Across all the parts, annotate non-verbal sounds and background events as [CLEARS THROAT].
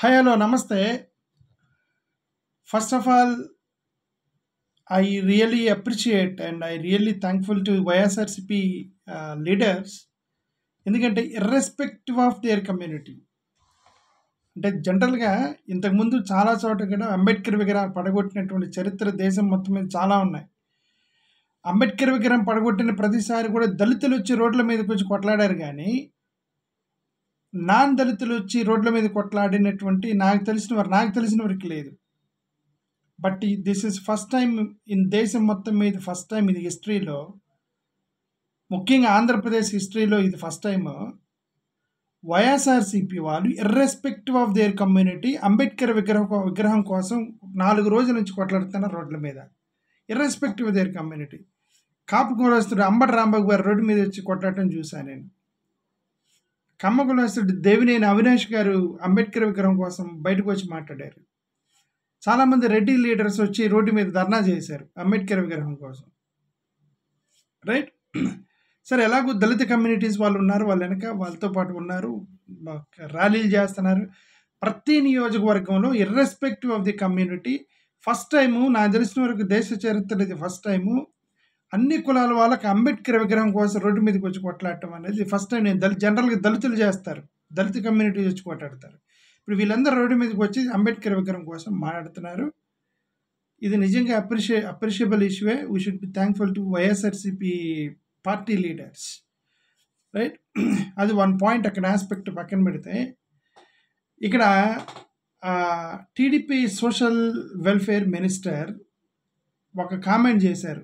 hi hello నమస్తే first of all I really appreciate and I really thankful to YSRCP leaders ఎందుకంటే irrespective of their community అంటే జనరల్గా ఇంతకుముందు చాలా చోట్ల కూడా అంబేద్కర్ విగ్రహం పడగొట్టినటువంటి చరిత్ర దేశం మొత్తం మీద చాలా ఉన్నాయి అంబేద్కర్ విగ్రహం పడగొట్టిన ప్రతిసారి కూడా దళితులు వచ్చి రోడ్ల మీదకి వచ్చి కొట్లాడారు కానీ నాన్ దళితులు వచ్చి రోడ్ల మీద కొట్లాడినటువంటి నాకు తెలిసిన వారు నాకు తెలిసిన వారికి లేదు but this is first time in దేశం మొత్తం మీద ఫస్ట్ టైం ఇది హిస్టరీలో ముఖ్యంగా ఆంధ్రప్రదేశ్ హిస్టరీలో ఇది ఫస్ట్ టైం వైఎస్ఆర్సీపీ వాళ్ళు irrespective of their community Ambedkar విగ్రహం విగ్రహం కోసం నాలుగు రోజుల నుంచి కొట్లాడుతున్నారు రోడ్ల మీద ఇర్రెస్పెక్టివ్ దేర్ కమ్యూనిటీ కాపు కులస్తుడు అంబటి రాంబాబు గారు రోడ్డు మీద వచ్చి కొట్లాడటం చూశాను నేను కమ్మ దేవినేని అవినాష్ గారు అంబేద్కర్ విగ్రహం కోసం బయటకు వచ్చి మాట్లాడారు చాలామంది రెడ్డి లీడర్స్ వచ్చి రోడ్డు మీద ధర్నా చేశారు అంబేద్కర్ విగ్రహం కోసం రైట్ సరే ఎలాగో దళిత కమ్యూనిటీస్ వాళ్ళు ఉన్నారు వాళ్ళ వెనక వాళ్ళతో పాటు ఉన్నారు ర్యాలీలు చేస్తున్నారు ప్రతి నియోజకవర్గంలో irrespective of the community first time నాకు తెలిసిన వరకు దేశ చరిత్ర ఇది ఫస్ట్ టైము అన్ని కులాల వాళ్ళకి అంబేద్కర్ విగ్రహం కోసం రోడ్డు మీదకి వచ్చి కొట్లాడటం అనేది ఫస్ట్ టైం నేను దళిత జనరల్గా దళితులు చేస్తారు దళిత కమ్యూనిటీ వచ్చి కొట్లాడతారు ఇప్పుడు వీళ్ళందరూ రోడ్డు మీదకి వచ్చి అంబేద్కర్ విగ్రహం కోసం మాట్లాడుతున్నారు ఇది నిజంగా అప్రిషియే అప్రిషియబుల్ ఇష్యూవే we should be thankful to YSRCP party leaders right అది వన్ పాయింట్ అక్కడ ఆస్పెక్ట్ పక్కన పెడితే ఇక్కడ టీడీపీ సోషల్ వెల్ఫేర్ మినిస్టర్ ఒక కామెంట్ చేశారు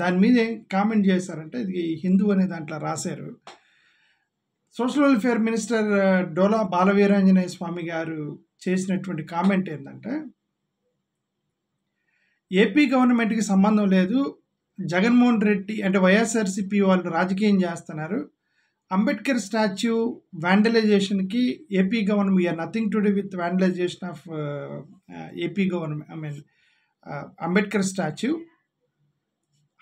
దాని మీద కామెంట్ చేశారంటే ఇది హిందూ అనే దాంట్లో రాశారు social welfare minister Dola Balaveeranjaneya Swamy గారు చేసినటువంటి కామెంట్ ఏంటంటే ఏపీ గవర్నమెంట్కి సంబంధం లేదు జగన్మోహన్ రెడ్డి అంటే వైఎస్ఆర్సీపీ వాళ్ళు రాజకీయం చేస్తున్నారు అంబేద్కర్ స్టాచ్యూ వ్యాండలైజేషన్కి AP government we are nothing to do with vandalisation of AP government I mean Ambedkar statue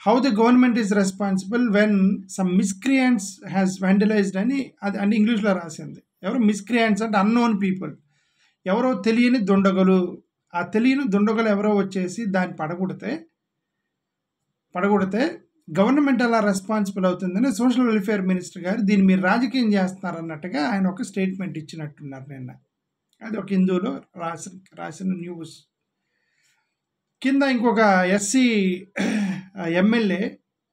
how the government is responsible when some miscreants has vandalised అని అది అంటే ఇంగ్లీష్లో రాసింది ఎవరు మిస్క్రియాన్స్ అంటే అన్నోన్ పీపుల్ ఎవరో తెలియని దుండగులు ఆ తెలియని దుండగులు ఎవరో వచ్చేసి దాన్ని పడగొడితే పడగొడితే గవర్నమెంట్ అలా రెస్పాన్సిబుల్ అవుతుందని సోషల్ వెల్ఫేర్ మినిస్టర్ గారు దీన్ని మీరు రాజకీయం చేస్తున్నారన్నట్టుగా ఆయన ఒక స్టేట్మెంట్ ఇచ్చినట్టున్నారు నిన్న అది ఒక హిందువులో రాసిన రాసిన న్యూస్ కింద ఇంకొక ఎస్సీ ఎమ్మెల్యే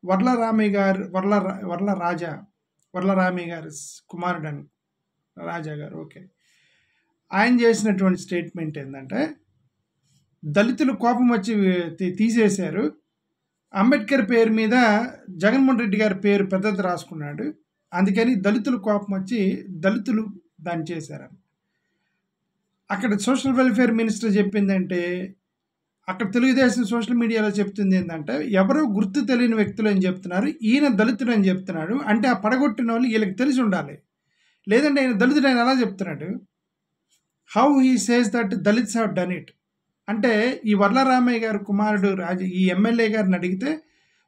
వర్ల రామయ్య గారు వర్ల వర్ల రాజా వర్ల రామయ్య గారి అని రాజా గారు ఓకే ఆయన చేసినటువంటి స్టేట్మెంట్ ఏంటంటే దళితులు కోపం వచ్చి తీసేశారు అంబేద్కర్ పేరు మీద జగన్మోహన్ రెడ్డి గారి పేరు పెద్దది రాసుకున్నాడు అందుకని దళితులు కోపం వచ్చి దళితులు దాన్ని చేశారని అక్కడ సోషల్ వెల్ఫేర్ మినిస్టర్ చెప్పిందంటే అక్కడ తెలుగుదేశం సోషల్ మీడియాలో చెప్తుంది ఏంటంటే ఎవరో గుర్తు తెలియని వ్యక్తులు అని చెప్తున్నారు ఈయన దళితుడు అని చెప్తున్నాడు అంటే ఆ పడగొట్టిన వాళ్ళు వీళ్ళకి తెలిసి ఉండాలి లేదంటే ఆయన దళితుడు ఆయన ఎలా చెప్తున్నాడు how he says that Dalits have done it అంటే ఈ వర్లరామయ్య గారు కుమారుడు రాజు ఈ ఎమ్మెల్యే గారిని అడిగితే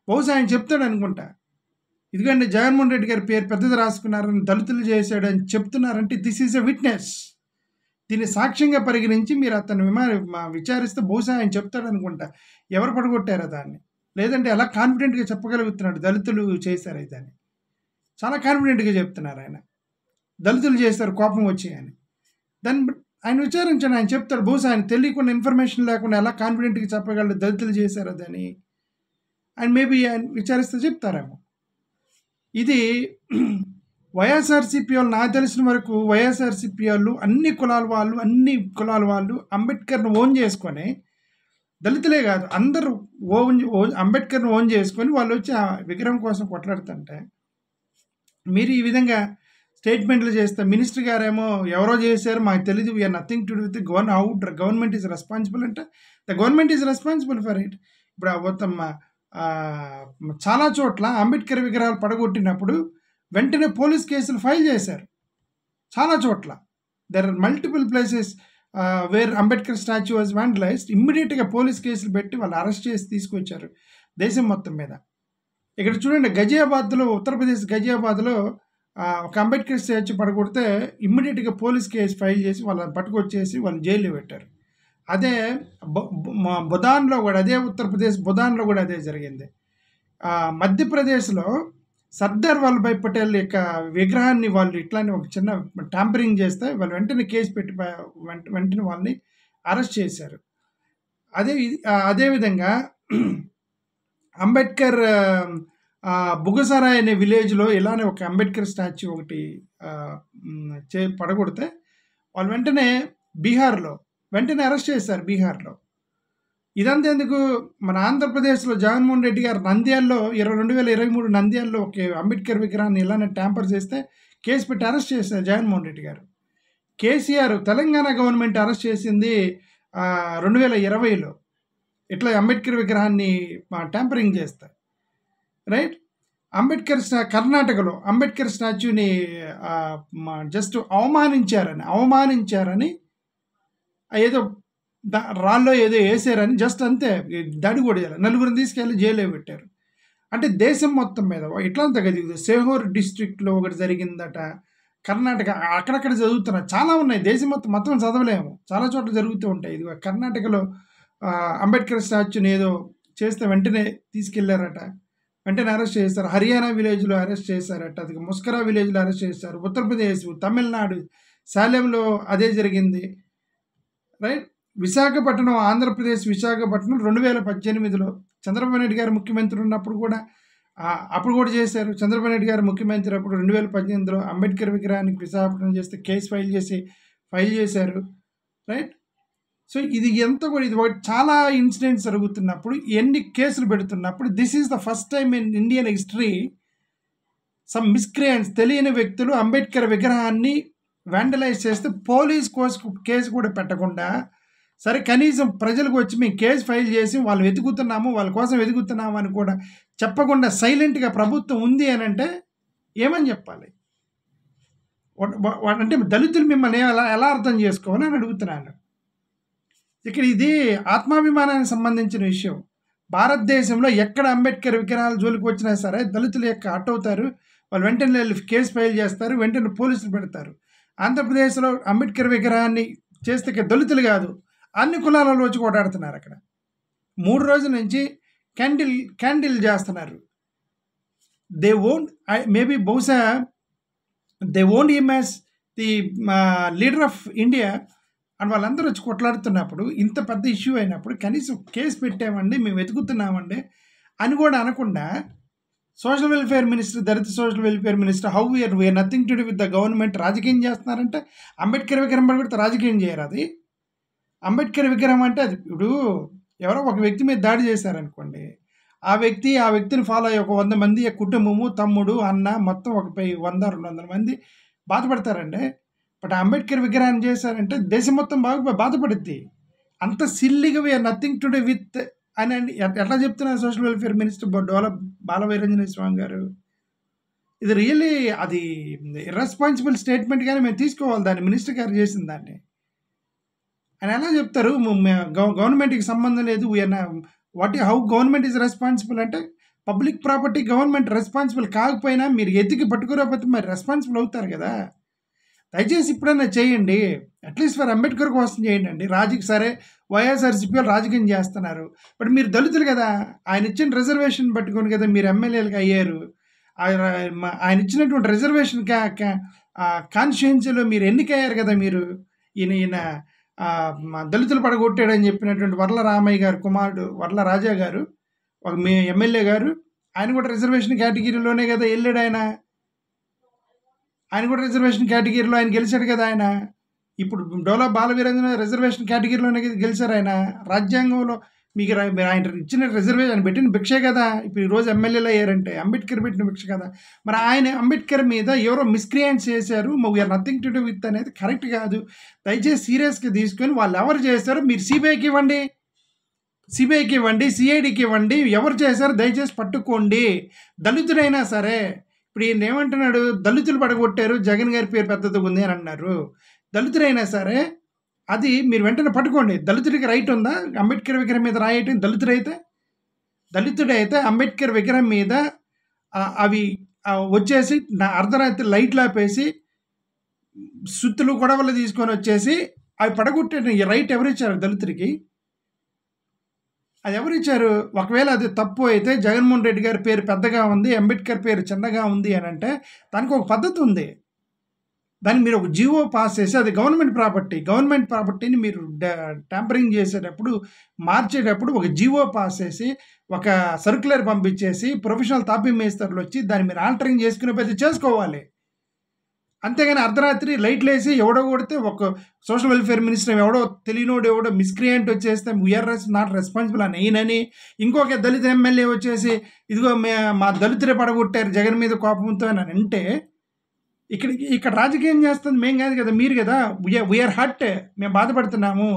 బహుశా ఆయన చెప్తాడు అనుకుంటా ఇదిగంటే జగన్మోహన్ రెడ్డి గారి పేరు పెద్దది రాసుకున్నారని దళితులు చేశాడని చెప్తున్నారంటే దిస్ ఈజ్ ఎ విట్నెస్ దీన్ని సాక్ష్యంగా పరిగణించి మీరు అతను విమా విచారిస్తే బహుశా ఆయన చెప్తాడు అనుకుంటా ఎవరు పడగొట్టారా దాన్ని లేదంటే ఎలా కాన్ఫిడెంట్గా చెప్పగలుగుతున్నాడు దళితులు చేశారు దాన్ని చాలా కాన్ఫిడెంట్గా చెప్తున్నారు ఆయన దళితులు చేస్తారు కోపం వచ్చి అని దాన్ని ఆయన విచారించండి ఆయన చెప్తాడు బహుశా ఆయన తెలియకుండా ఇన్ఫర్మేషన్ లేకుండా ఎలా కాన్ఫిడెంట్గా చెప్పగలడు దళితులు చేశారు దాన్ని ఆయన మేబీ ఆయన విచారిస్తే చెప్తారేమో ఇది వైఎస్ఆర్సీపీ వాళ్ళు నాకు తెలిసిన వరకు వైఎస్ఆర్సీపీ వాళ్ళు అన్ని కులాల వాళ్ళు అన్ని కులాల వాళ్ళు అంబేద్కర్ను ఓన్ చేసుకొని దళితులే కాదు అందరూ ఓన్ ఓన్ అంబేద్కర్ను ఓన్ చేసుకొని వాళ్ళు వచ్చి ఆ విగ్రహం కోసం కొట్లాడుతుంటే మీరు ఈ విధంగా స్టేట్మెంట్లు చేస్తే మినిస్టర్ గారేమో ఎవరో చేశారు మాకు తెలియదు we are nothing to do with govern how government is responsible అంటే the government is responsible for it ఇప్పుడు మొత్తం చాలా చోట్ల అంబేద్కర్ విగ్రహాలు పడగొట్టినప్పుడు వెంటనే పోలీస్ కేసులు ఫైల్ చేశారు చాలా చోట్ల there are multiple places where Ambedkar statue was vandalised ఇమ్మీడియట్గా పోలీస్ కేసులు పెట్టి వాళ్ళు అరెస్ట్ చేసి తీసుకొచ్చారు దేశం మొత్తం మీద ఇక్కడ చూడండి గజియాబాద్లో ఉత్తరప్రదేశ్ గజియాబాద్లో ఒక అంబేద్కర్ స్టాచ్యూ పడగొడితే ఇమ్మీడియట్గా పోలీస్ కేసు ఫైల్ చేసి వాళ్ళని పట్టుకొచ్చేసి వాళ్ళని జైల్లో పెట్టారు అదే బుధాన్లో కూడా అదే ఉత్తరప్రదేశ్ బుధాన్లో కూడా అదే జరిగింది మధ్యప్రదేశ్లో సర్దార్ వల్లభాయ్ పటేల్ యొక్క విగ్రహాన్ని వాళ్ళు ఇట్లానే ఒక చిన్న ట్యాంపరింగ్ చేస్తే వాళ్ళు వెంటనే కేసు పెట్టి వెంట వెంటనే వాళ్ళని అరెస్ట్ చేశారు అదే అదేవిధంగా [CLEARS THROAT] అంబేద్కర్ బుగసరాయ్ అనే విలేజ్లో ఇలానే ఒక అంబేద్కర్ స్టాచ్యూ ఒకటి చే పడగొడితే వాళ్ళు వెంటనే బీహార్లో వెంటనే అరెస్ట్ చేశారు బీహార్లో ఎందుకు మన ఆంధ్రప్రదేశ్లో జగన్మోహన్ రెడ్డి గారు నంద్యాల్లో ఇరవై రెండు వేల ఇరవై మూడు నంద్యాల్లో ఒక అంబేద్కర్ విగ్రహాన్ని ఇలానే ట్యాంపర్ చేస్తే కేసు పెట్టి అరెస్ట్ చేశారు జగన్మోహన్ రెడ్డి గారు కేసీఆర్ తెలంగాణ గవర్నమెంట్ అరెస్ట్ చేసింది రెండు వేల ఇరవైలో ఇట్లా అంబేద్కర్ విగ్రహాన్ని ట్యాంపరింగ్ చేస్తారు రైట్ అంబేద్కర్ స్టా కర్ణాటకలో అంబేద్కర్ స్టాచ్యూని జస్ట్ అవమానించారని అవమానించారని ఏదో దా రాళ్ళలో ఏదో వేసారని జస్ట్ అంతే దాడి కూడా చేయాలి నలుగురిని తీసుకెళ్ళి జైల్లో పెట్టారు అంటే దేశం మొత్తం మీద ఇట్లా తగ్గదు సేహోర్ డిస్ట్రిక్ట్లో ఒకటి జరిగిందట కర్ణాటక అక్కడక్కడ చదువుతున్నా చాలా ఉన్నాయి దేశం మొత్తం మొత్తం చదవలేము చాలా చోట్ల జరుగుతూ ఉంటాయి ఇది కర్ణాటకలో అంబేద్కర్ స్టాచ్యూని ఏదో చేస్తే వెంటనే తీసుకెళ్లారట వెంటనే అరెస్ట్ చేస్తారు హర్యానా విలేజ్లో అరెస్ట్ చేశారట అది ముస్కరా విలేజ్లో అరెస్ట్ చేస్తారు ఉత్తరప్రదేశ్ తమిళనాడు శాలెంలో అదే జరిగింది రైట్ విశాఖపట్నం ఆంధ్రప్రదేశ్ విశాఖపట్నం రెండు వేల పద్దెనిమిదిలో చంద్రబాబు నాయుడు గారు ముఖ్యమంత్రి ఉన్నప్పుడు కూడా అప్పుడు కూడా చేశారు చంద్రబాబు నాయుడు గారు ముఖ్యమంత్రి అప్పుడు రెండు వేల పద్దెనిమిదిలో అంబేద్కర్ విగ్రహానికి విశాఖపట్నం చేస్తే కేసు ఫైల్ చేసి ఫైల్ చేశారు రైట్ సో ఇది ఎంత కూడా ఇది చాలా ఇన్సిడెంట్స్ జరుగుతున్నప్పుడు ఎన్ని కేసులు పెడుతున్నప్పుడు this is the first time in Indian history some miscreants తెలియని వ్యక్తులు అంబేద్కర్ విగ్రహాన్ని వ్యాండలైజ్ చేస్తే పోలీస్ కోసం కేసు కూడా పెట్టకుండా సరే కనీసం ప్రజలకు వచ్చి మేము కేసు ఫైల్ చేసి వాళ్ళు వెతుకుతున్నాము వాళ్ళ కోసం వెతుకుతున్నాము అని కూడా చెప్పకుండా సైలెంట్గా ప్రభుత్వం ఉంది అని అంటే ఏమని చెప్పాలి అంటే దళితులు మిమ్మల్ని ఎలా ఎలా అర్థం చేసుకోవాలని అని అడుగుతున్నాను ఇక్కడ ఇది ఆత్మాభిమానానికి సంబంధించిన విషయం భారతదేశంలో ఎక్కడ అంబేద్కర్ విగ్రహాల జోలికి వచ్చినా సరే దళితులు యొక్క అట్ అవుతారు వాళ్ళు వెంటనే వెళ్ళి కేసు ఫైల్ చేస్తారు వెంటనే పోలీసులు పెడతారు ఆంధ్రప్రదేశ్లో అంబేద్కర్ విగ్రహాన్ని చేస్తే దళితులు కాదు అన్ని కులాలలో వచ్చి కొట్టాడుతున్నారు అక్కడ మూడు రోజుల నుంచి క్యాండిల్ క్యాండిల్ చేస్తున్నారు దే ఓన్ మేబీ బహుశా they own him as the leader of India అని వాళ్ళందరూ వచ్చి కొట్లాడుతున్నప్పుడు ఇంత పెద్ద ఇష్యూ అయినప్పుడు కనీసం కేసు పెట్టామండి మేము వెతుకుతున్నామండి అని కూడా అనకుండా social welfare minister Dalit social welfare minister how we are we are nothing to do with the government రాజకీయం చేస్తున్నారంటే అంబేద్కర్ విక్రమ్ రాజకీయం చేయరు అది అంబేద్కర్ విగ్రహం అంటే అది ఇప్పుడు ఎవరో ఒక వ్యక్తి మీద దాడి చేశారనుకోండి ఆ వ్యక్తి ఆ వ్యక్తిని ఫాలో అయ్యే ఒక వంద మంది కుటుంబము తమ్ముడు అన్న మొత్తం ఒక పై వంద రెండు వందల మంది బాధపడతారండి బట్ అంబేద్కర్ విగ్రహం చేశారంటే దేశం మొత్తం బాగా బాధపడుద్ది అంత సిల్లిగా we are nothing to do with అని ఎట్లా చెప్తున్నారు social welfare minister Dola Balaveeranjaneya Swamy గారు ఇది రియల్లీ అది ఇర్రెస్పాన్సిబుల్ స్టేట్మెంట్ కానీ మేము తీసుకోవాలి దాన్ని మినిస్టర్ గారు చేసిన దాన్ని అని ఎలా చెప్తారు గవర్నమెంట్కి సంబంధం లేదు what how government is responsible అంటే పబ్లిక్ ప్రాపర్టీ గవర్నమెంట్ రెస్పాన్సిబుల్ కాకపోయినా మీరు ఎత్తికి పట్టుకురాకపోతే మరి రెస్పాన్సిబుల్ అవుతారు కదా దయచేసి ఇప్పుడైనా చేయండి అట్లీస్ట్ ఫర్ అంబేద్కర్ కోసం చేయండి అండి రాజుకి సరే వైఎస్ఆర్సీపీ రాజకీయం చేస్తున్నారు బట్ మీరు దళితులు కదా ఆయన ఇచ్చిన రిజర్వేషన్ పట్టుకొని కదా మీరు ఎమ్మెల్యేలుగా అయ్యారు ఆయన ఇచ్చినటువంటి రిజర్వేషన్ కాన్స్టిట్యున్సీలో మీరు ఎన్నికయ్యారు కదా మీరు ఈయన ఈయన దళితులు పడగొట్టాడని చెప్పినటువంటి వర్ల రామయ్య గారు కుమారుడు వర్ల రాజా గారు ఒక మీ ఎమ్మెల్యే గారు ఆయన కూడా రిజర్వేషన్ కేటగిరీలోనే కదా వెళ్ళాడు ఆయన ఆయన కూడా రిజర్వేషన్ కేటగిరీలో ఆయన గెలిచాడు కదా ఆయన ఇప్పుడు డోలా బాలవీరంజన రిజర్వేషన్ కేటగిరీలోనే గెలిచారు ఆయన రాజ్యాంగంలో మీకు మీరు ఆయన ఇచ్చిన రిజర్వేషన్ పెట్టిన భిక్షే కదా ఇప్పుడు ఈరోజు ఎమ్మెల్యేలు అయ్యారంటే అంబేద్కర్ పెట్టిన భిక్ష కదా మరి ఆయన అంబేద్కర్ మీద ఎవరో మిస్క్రియేట్ చేశారు we are nothing to do with అనేది కరెక్ట్ కాదు దయచేసి సీరియస్గా తీసుకొని వాళ్ళు ఎవరు చేస్తారు మీరు సిబిఐకి ఇవ్వండి సిబిఐకి ఇవ్వండి సిఐడికి ఇవ్వండి ఎవరు చేశారు దయచేసి పట్టుకోండి దళితుడైనా సరే ఇప్పుడు ఈయన ఏమంటున్నాడు దళితులు పడగొట్టారు జగన్ గారి పేరు పెద్దది ఉంది అని అన్నారు దళితులైనా సరే అది మీరు వెంటనే పట్టుకోండి దళితుడికి రైట్ ఉందా అంబేద్కర్ విగ్రహం మీద రాయటం దళితుడైతే దళితుడైతే అంబేద్కర్ విగ్రహం మీద అవి వచ్చేసి నా అర్ధరాత్రి లైట్లు ఆపేసి సుత్తులు గొడవలు తీసుకొని వచ్చేసి అవి పడగొట్టే రైట్ ఎవరిచ్చారు దళితుడికి అది ఎవరిచ్చారు ఒకవేళ అది తప్పు అయితే జగన్మోహన్ రెడ్డి గారి పేరు పెద్దగా ఉంది అంబేద్కర్ పేరు చిన్నగా ఉంది అని అంటే దానికి ఒక పద్ధతి ఉంది దాన్ని మీరు ఒక జీవో పాస్ చేసి అది గవర్నమెంట్ ప్రాపర్టీ గవర్నమెంట్ ప్రాపర్టీని మీరు ట్యాంపరింగ్ చేసేటప్పుడు మార్చేటప్పుడు ఒక జీవో పాస్ చేసి ఒక సర్క్యులర్ పంపించేసి ప్రొఫెషనల్ తాపీ మేస్తర్లు వచ్చి దాన్ని మీరు ఆల్టరింగ్ చేసుకునే పెద్ద చేసుకోవాలి అంతేగాని అర్ధరాత్రి లైట్లు వేసి ఎవడో కొడితే ఒక సోషల్ వెల్ఫేర్ మినిస్టర్ ఎవడో తెలియనోడు ఎవడో మిస్క్రియంట్ వచ్చేస్తే వీఆర్ నాట్ రెస్పాన్సిబుల్ అని అయినని ఇంకొక దళిత ఎమ్మెల్యే వచ్చేసి ఇదిగో మే మా దళితులే పడగొట్టారు జగన్ మీద కోపంతో అని అంటే ఇక్కడ ఇక్కడ రాజకీయం చేస్తుంది మేం కాదు కదా మీరు కదా వీఆర్ హట్ మేము బాధపడుతున్నాము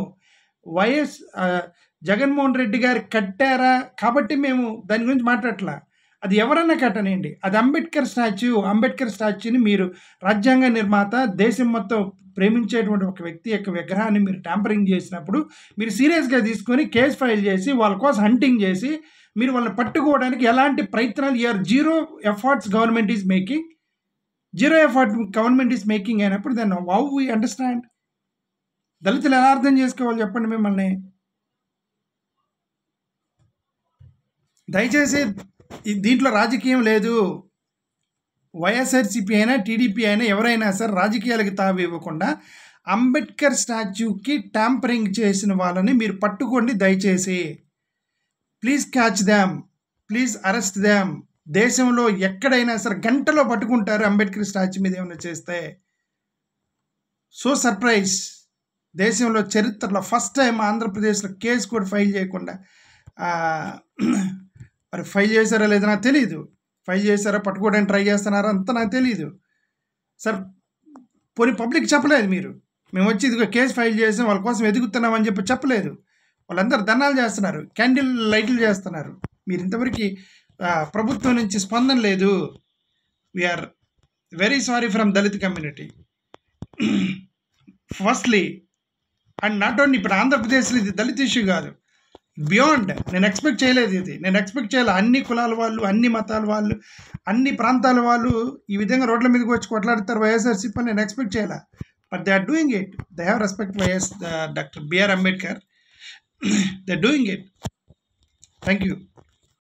వైఎస్ జగన్మోహన్ రెడ్డి గారు కట్టారా కాబట్టి మేము దాని గురించి మాట్లాడట్లా అది ఎవరన్నా కట్టనండి అది అంబేద్కర్ స్టాచ్యూ అంబేద్కర్ స్టాచ్యూని మీరు రాజ్యాంగ నిర్మాత దేశం మొత్తం ప్రేమించేటువంటి ఒక వ్యక్తి యొక్క విగ్రహాన్ని మీరు ట్యాంపరింగ్ చేసినప్పుడు మీరు సీరియస్గా తీసుకొని కేసు ఫైల్ చేసి వాళ్ళ కోసం హంటింగ్ చేసి మీరు వాళ్ళని పట్టుకోవడానికి ఎలాంటి ప్రయత్నాలు you are zero efforts government is making zero effort government is making అయినప్పుడు దాన్ని వౌ వీ అండర్స్టాండ్ దళితులు ఎలా అర్థం చేసుకోవాలి చెప్పండి మిమ్మల్ని దయచేసి దీంట్లో రాజకీయం లేదు వైఎస్ఆర్సీపీ అయినా టీడీపీ అయినా ఎవరైనా సరే రాజకీయాలకు తావి ఇవ్వకుండా అంబేద్కర్ స్టాచ్యూకి ట్యాంపరింగ్ చేసిన వాళ్ళని మీరు పట్టుకోండి దయచేసి please catch them please arrest them దేశంలో ఎక్కడైనా సరే గంటలో పట్టుకుంటారు అంబేద్కర్ స్టాచ్యూ మీద ఏమైనా చేస్తే సో సర్ప్రైజ్ దేశంలో చరిత్రలో ఫస్ట్ టైం ఆంధ్రప్రదేశ్లో కేసు కూడా ఫైల్ చేయకుండా మరి ఫైల్ చేశారో లేదో నాకు తెలియదు ఫైల్ చేశారో పట్టుకోవడానికి ట్రై చేస్తున్నారో అంతా నాకు తెలియదు సార్ పోనీ పబ్లిక్ చెప్పలేదు మీరు మేము వచ్చి ఇదిగో కేసు ఫైల్ చేసాం వాళ్ళ కోసం ఎదుగుతున్నామని చెప్పి చెప్పలేదు వాళ్ళందరూ ధర్నాలు చేస్తున్నారు క్యాండిల్ లైట్లు చేస్తున్నారు మీరు ఇంతవరకు ప్రభుత్వం నుంచి స్పందన లేదు we are very sorry from Dalit community firstly and not only ఇప్పుడు ఆంధ్రప్రదేశ్లో ఇది దళిత్ ఇష్యూ కాదు బియాండ్ నేను ఎక్స్పెక్ట్ చేయలేదు ఇది నేను ఎక్స్పెక్ట్ చేయాలి అన్ని కులాల వాళ్ళు అన్ని మతాల వాళ్ళు అన్ని ప్రాంతాల వాళ్ళు ఈ విధంగా రోడ్ల మీదకి వచ్చి కొట్లాడతారు వైఎస్ఆర్సీపీ నేను ఎక్స్పెక్ట్ చేయలే but they are doing it they have respect YS doctor B R Ambedkar they doing it thank you